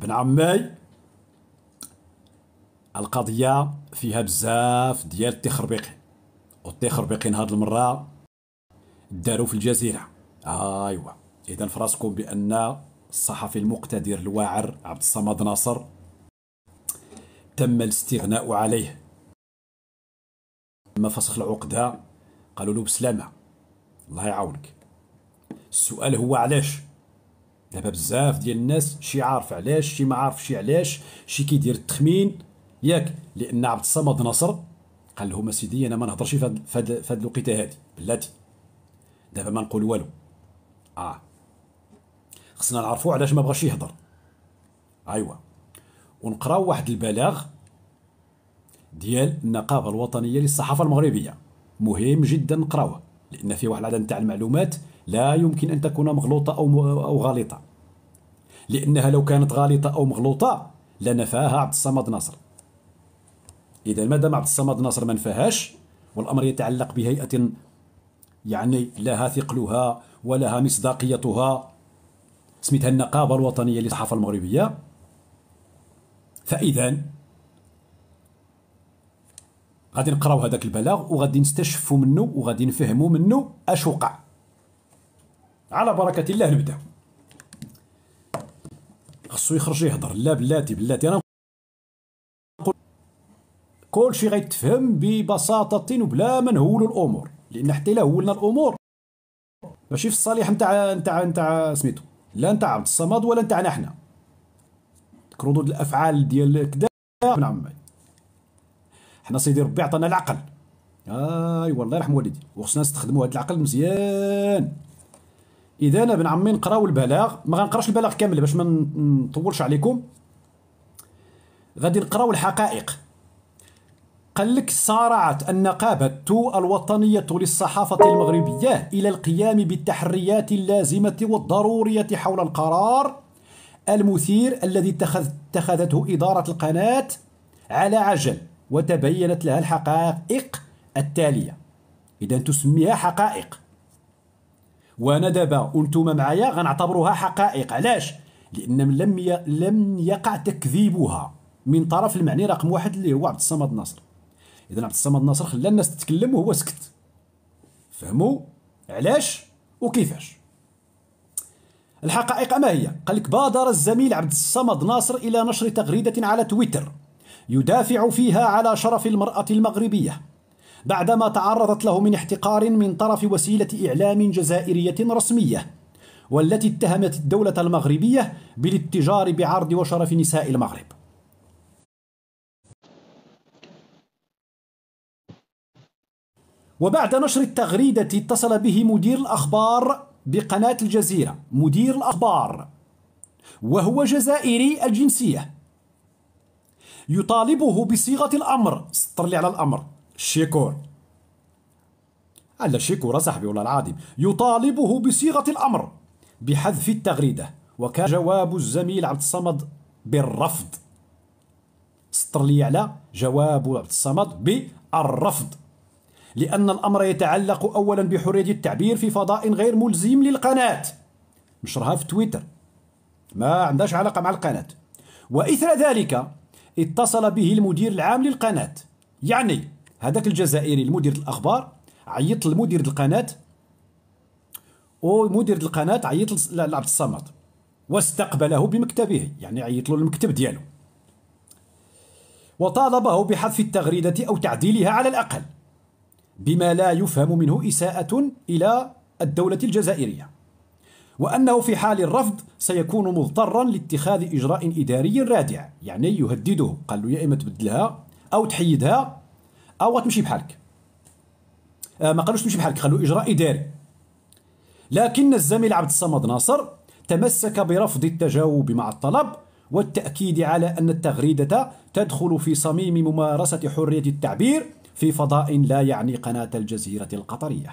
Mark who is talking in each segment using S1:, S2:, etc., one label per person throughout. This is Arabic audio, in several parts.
S1: بن عماي القضية فيها بزاف ديال التخربيقين والتخربيقين هاد المرة داروا في الجزيرة ايوا اذا فراسكم بان الصحفي المقتدر الواعر عبد الصمد ناصر تم الاستغناء عليه ما فسخ العقدة قالوا له بسلامة الله يعاونك السؤال هو علاش دابا بزاف ديال الناس شي عارف علاش شي ما عارفش علاش شي كيدير التخمين ياك لان عبد الصمد نصر قال لهم سيدي انا ما نهضرش في هاد الوقيته هادي بلاتي دابا ما نقول والو اه خصنا نعرفوا علاش ما بغاش يهضر ايوا ونقراو واحد البلاغ ديال النقابه الوطنيه للصحافه المغربيه مهم جدا نقراوه لان فيه واحد العدد تاع المعلومات لا يمكن أن تكون مغلوطة أو أو غالطة لأنها لو كانت غالطة أو مغلوطة لنفاها عبد الصمد ناصر إذا ما دام عبد الصمد ناصر ما نفاهاش والأمر يتعلق بهيئة يعني لها ثقلها ولها مصداقيتها سميتها النقابة الوطنية للصحافة المغربية فإذا غادي نقراو هذاك البلاغ وغادي نستشفوا منه وغادي نفهموا منه اش وقع على بركه الله نبدا خصو يخرج يهضر لا بلاتي بلاتي انا نقول كل شيء غيتفهم ببساطه وبلا ما نهولوا الامور لان حتى الا هولنا الامور ماشي في الصالح نتاع نتاع نتاع سميتو لا نتاع عبد الصمد ولا نتاعنا حنا ردود الافعال ديال كذا من عمي حنا سيدي ربي عطانا العقل اي آه والله يرحم والديك وخصنا نستخدموا هذا العقل مزيان اذا انا بن عمي نقراو البلاغ ما غنقراش البلاغ كامل باش ما نطولش عليكم غادي نقراو الحقائق قال لك صارعت النقابة الوطنية للصحافة المغربية إلى القيام بالتحريات اللازمة والضرورية حول القرار المثير الذي اتخذته إدارة القناة على عجل وتبينت لها الحقائق التالية إذا تسميها حقائق وانا دابا وانتم معايا غنعتبروها حقائق علاش لان لم ي... لم يقع تكذيبها من طرف المعني رقم واحد اللي هو عبد الصمد ناصر اذا عبد الصمد ناصر خلى الناس تتكلم وهو سكت فهموا علاش وكيفاش الحقائق ما هي قال لك بادر الزميل عبد الصمد ناصر الى نشر تغريده على تويتر يدافع فيها على شرف المراه المغربيه بعدما تعرضت له من احتقار من طرف وسيلة إعلام جزائرية رسمية والتي اتهمت الدولة المغربية بالاتجار بعرض وشرف نساء المغرب وبعد نشر التغريدة اتصل به مدير الأخبار بقناة الجزيرة مدير الأخبار وهو جزائري الجنسية يطالبه بصيغة الأمر سطر لي على الأمر شيكور ألا شيكور صاحبي والله العظيم يطالبه بصيغة الأمر بحذف التغريدة وكان جواب الزميل عبد الصمد بالرفض سطر لي على جواب عبد الصمد بالرفض لأن الأمر يتعلق أولا بحرية التعبير في فضاء غير ملزم للقناة نشرها في تويتر ما عندهاش علاقة مع القناة وإثر ذلك اتصل به المدير العام للقناة يعني هذاك الجزائري المدير الاخبار عيط لمدير القناه ومدير القناه عيط لعبد الصمد واستقبله بمكتبه يعني عيط له المكتب ديالو وطالبه بحذف التغريده او تعديلها على الاقل بما لا يفهم منه اساءه الى الدوله الجزائريه وأنه في حال الرفض سيكون مضطرا لاتخاذ إجراء إداري رادع يعني يهدده قال له يا إما تبدلها أو تحيدها او غتمشي بحالك آه، ما قالوش تمشي بحالك خلو اجراء اداري لكن الزميل عبد الصمد ناصر تمسك برفض التجاوب مع الطلب والتاكيد على ان التغريده تدخل في صميم ممارسه حريه التعبير في فضاء لا يعني قناه الجزيره القطريه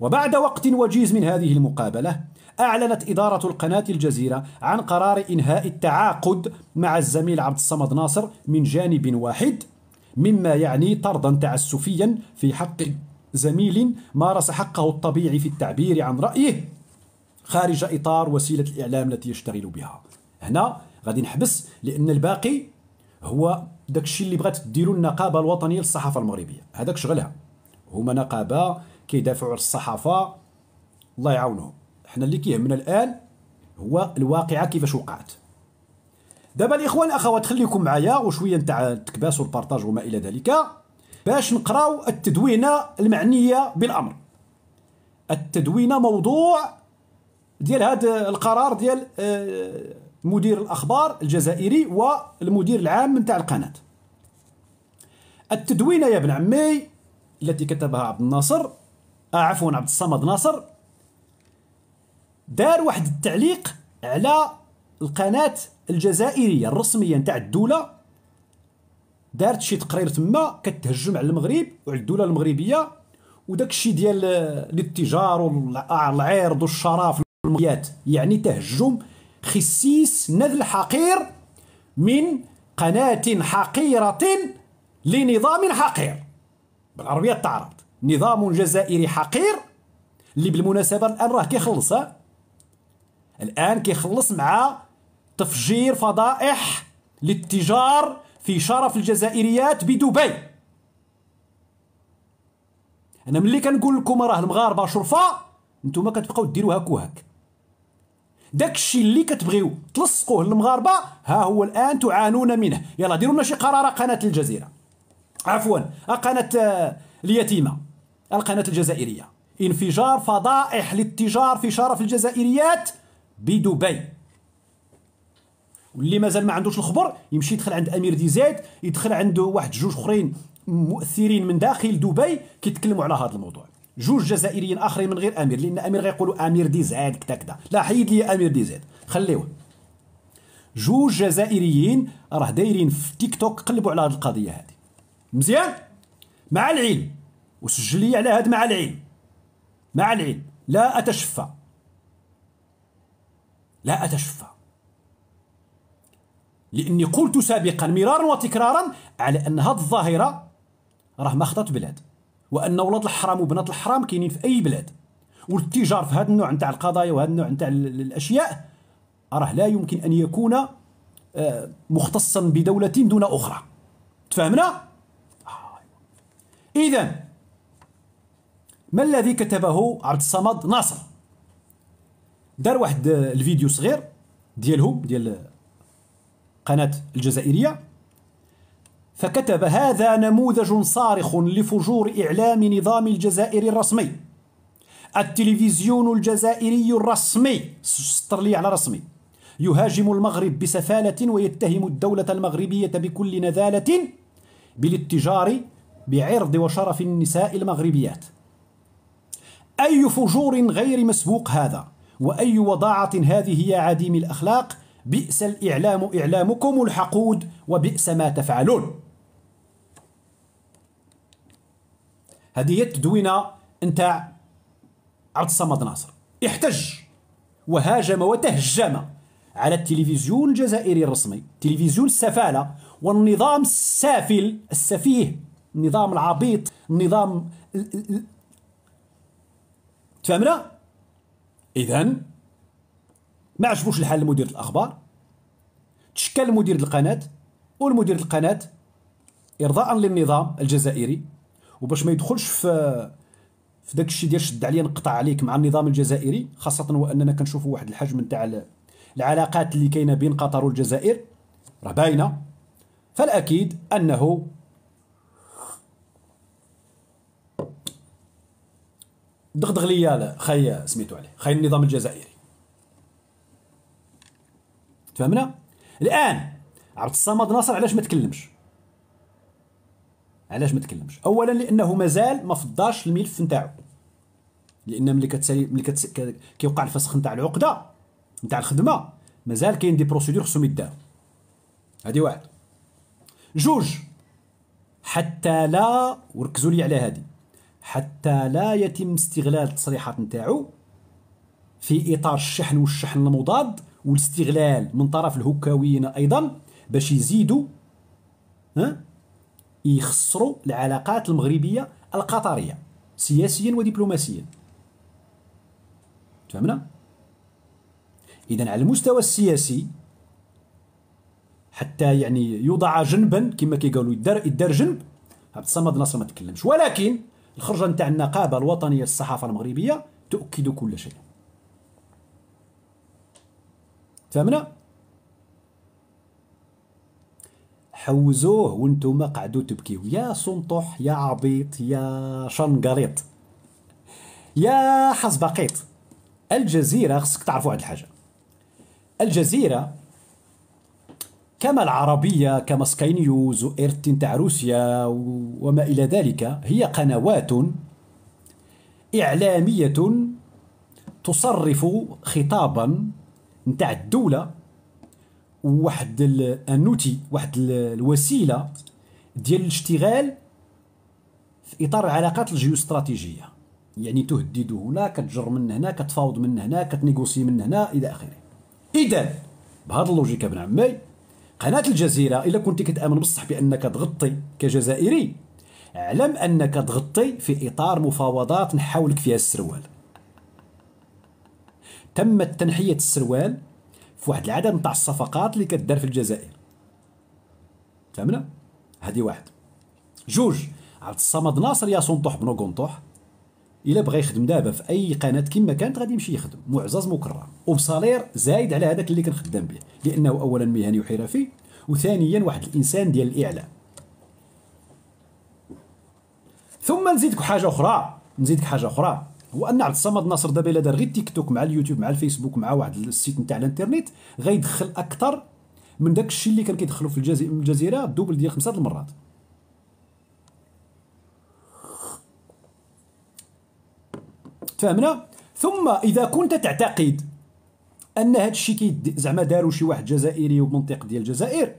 S1: وبعد وقت وجيز من هذه المقابله أعلنت إدارة القناة الجزيرة عن قرار إنهاء التعاقد مع الزميل عبد الصمد ناصر من جانب واحد مما يعني طردا تعسفيا في حق زميل مارس حقه الطبيعي في التعبير عن رأيه خارج إطار وسيلة الإعلام التي يشتغل بها هنا غادي نحبس لأن الباقي هو داك الشيء اللي بغات ديروا النقابة الوطنية للصحافة المغربية هذاك شغلها هما نقابة كيدافعوا على الصحافة الله يعاونهم حنا اللي كيهمنا الآن هو الواقعة كيفاش وقعت دابا الاخوان الاخوات خليكم معايا وشويه نتاع التكباس والبارطاج وما الى ذلك باش نقراو التدوينه المعنيه بالامر التدوينه موضوع ديال هذا القرار ديال آه، مدير الاخبار الجزائري والمدير العام نتاع القناه التدوينه يا ابن عمي التي كتبها عبد الناصر آه عفوا عبد الصمد ناصر دار واحد التعليق على القناه الجزائريه الرسميه نتاع الدوله دارت شي تقرير تما كتهجم على المغرب وعلى الدوله المغربيه وداك الشيء ديال الاتجار والعرض والشرف والمغريات يعني تهجم خسيس نذل حقير من قناة حقيرة لنظام حقير بالعربية تعرض نظام جزائري حقير اللي بالمناسبة الآن راه كيخلص الآن كيخلص مع تفجير فضائح للتجار في شرف الجزائريات بدبي انا ملي كنقول لكم راه المغاربه شرفه نتوما كتبقاو ديروا هاك وهاك داكشي اللي كتبغيو تلصقوه للمغاربه ها هو الان تعانون منه يلا ديروا لنا شي قرار قناه الجزيره عفوا قناه آه، اليتيمه القناه الجزائريه انفجار فضائح للتجار في شرف الجزائريات بدبي واللي مازال ما عندوش الخبر يمشي يدخل عند امير دي زيد يدخل عنده واحد جوج اخرين مؤثرين من داخل دبي كيتكلموا على هذا الموضوع جوج جزائريين اخرين من غير امير لان امير غيقولوا امير دي زيد كذا كذا لا حيد لي امير دي زيد خليوه جوج جزائريين راه دايرين في تيك توك قلبوا على هذه القضيه هذه مزيان مع العلم وسجل لي على هذا مع العلم مع العلم لا اتشفى لا اتشفى لاني قلت سابقا مرارا وتكرارا على ان هذه الظاهره راه ما خطات بلاد وان ولاد الحرام وبنات الحرام كاينين في اي بلاد والتجار في هذا النوع نتاع القضايا وهذا النوع نتاع الاشياء راه لا يمكن ان يكون آه، مختصا بدوله دون اخرى تفهمنا آه، اذا ما الذي كتبه عبد الصمد ناصر دار واحد آه، الفيديو صغير ديالهم ديال قناة الجزائرية فكتب هذا نموذج صارخ لفجور إعلام نظام الجزائر الرسمي التلفزيون الجزائري الرسمي سطر لي على رسمي يهاجم المغرب بسفالة ويتهم الدولة المغربية بكل نذالة بالاتجار بعرض وشرف النساء المغربيات أي فجور غير مسبوق هذا وأي وضاعة هذه يا عديم الأخلاق بئس الإعلام إعلامكم الحقود وبئس ما تفعلون هذه هي التدوينة نتاع عبد الصمد ناصر احتج وهاجم وتهجم على التلفزيون الجزائري الرسمي تلفزيون السفالة والنظام السافل السفيه النظام العبيط النظام تفهمنا؟ إذن ما عجبوش الحال لمدير الاخبار تشكل مدير القناه والمدير القناه ارضاء للنظام الجزائري وباش ما يدخلش في في داك الشيء ديال شد عليا نقطع عليك مع النظام الجزائري خاصه واننا كنشوفوا واحد الحجم نتاع العلاقات اللي كاينه بين قطر والجزائر راه باينه فالاكيد انه دغدغ ليا خي سميتو عليه خي النظام الجزائري تفهمنا الان عبد الصمد ناصر علاش ما تكلمش علاش ما تكلمش اولا لانه مازال ما فضاش الملف نتاعو لان ملي كتسالي ملي كتس... كيوقع الفسخ نتاع العقده نتاع الخدمه مازال كاين دي بروسيدور خصهم يداو هذه واحد جوج حتى لا وركزوا لي على هذه حتى لا يتم استغلال التصريحات نتاعو في اطار الشحن والشحن المضاد والاستغلال من طرف الهكاويين ايضا باش يزيدوا ها يخسروا العلاقات المغربيه القطريه سياسيا ودبلوماسيا فهمنا اذا على المستوى السياسي حتى يعني يوضع جنبا كما كيقولوا يدار يدار جنب عبد الصمد ناصر ما تكلمش ولكن الخرجه نتاع النقابه الوطنيه للصحافه المغربيه تؤكد كل شيء فهمنا حوزوه وانتم قعدوا تبكيو يا سنطح يا عبيط يا شنقريط يا حزبقيط الجزيرة خصك تعرفوا واحد الحاجة الجزيرة كما العربية كما سكاي نيوز وإرتين تاع روسيا وما إلى ذلك هي قنوات إعلامية تصرف خطابا نتاع الدوله وواحد انوتي واحد الوسيله ديال الاشتغال في اطار العلاقات الجيوستراتيجيه يعني تهدد هنا كتجر من هنا كتفاوض من هنا كتنيغوسي من هنا الى اخره اذا بهذه اللوجيك بن عمي قناه الجزيره الا كنت كتامن بصح بانك تغطي كجزائري اعلم انك تغطي في اطار مفاوضات نحاولك فيها السروال تمت تنحية السروال في واحد العدد نتاع الصفقات اللي كدار في الجزائر فهمنا هذه واحد جوج عبد الصمد ناصر ياسون طوح بنو قنطوح الا بغى يخدم دابا في اي قناه كما كانت غادي يمشي يخدم معزز مكرم وبصالير زايد على هذاك اللي كان خدام به لانه اولا مهني وحرفي وثانيا واحد الانسان ديال الاعلام ثم نزيدك حاجه اخرى نزيدك حاجه اخرى هو ان عبد الصمد ناصر دابا الا دار غير تيك توك مع اليوتيوب مع الفيسبوك مع واحد السيت نتاع الانترنيت غيدخل اكثر من داك الشيء اللي كان كيدخلو في الجزيره من الجزيره دوبل ديال خمسه المرات فهمنا ثم اذا كنت تعتقد ان هذا الشيء كي زعما داروا شي واحد جزائري ومنطق ديال الجزائر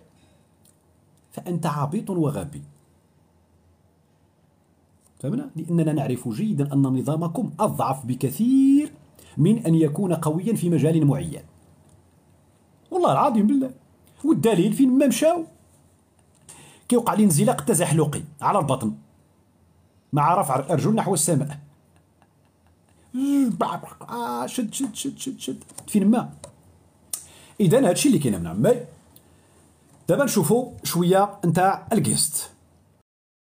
S1: فانت عبيط وغبي فهمنا لأننا نعرف جيدا أن نظامكم أضعف بكثير من أن يكون قويا في مجال معين والله العظيم بالله والدليل فين ما مشاو كيوقع لي انزلاق تزحلقي على البطن مع رفع الأرجل نحو السماء شد شد شد شد شد فين ما إذا هادشي اللي كاين هنا دابا نشوفوا شوية نتاع الجيست